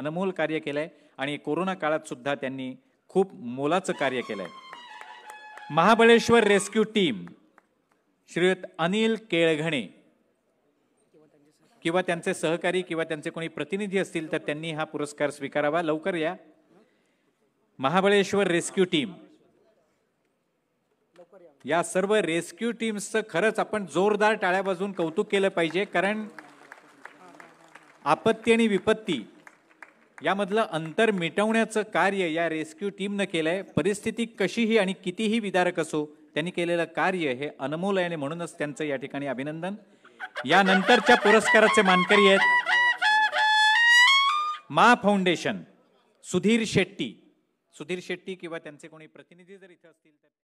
अनमोल कार्य केलं आहे आणि कोरोना काळात सुद्धा त्यांनी खूप मोलाचं कार्य केलं आहे महाबळेश्वर रेस्क्यू टीम श्रीयुत अनिल केळघणे किंवा त्यांचे सहकारी किंवा त्यांचे कोणी प्रतिनिधी असतील तर त्यांनी हा पुरस्कार स्वीकारावा लवकर या महाबळेश्वर रेस्क्यू टीम या सर्व रेस्क्यू टीम्सचं खरंच आपण जोरदार टाळ्या बाजून कौतुक केलं पाहिजे कारण आपत्ती आणि विपत्ती यामधलं अंतर मिटवण्याचं कार्य या रेस्क्यू टीमनं केलं आहे परिस्थिती कशीही आणि कितीही विदारक असो त्यांनी केलेलं कार्य हे अनमोल आहे आणि म्हणूनच त्यांचं या ठिकाणी अभिनंदन यानंतरच्या पुरस्काराचे मानकरी आहेत मा फाउंडेशन सुधीर शेट्टी सुधीर शेट्टी किंवा त्यांचे कोणी प्रतिनिधी जर इथे असतील तर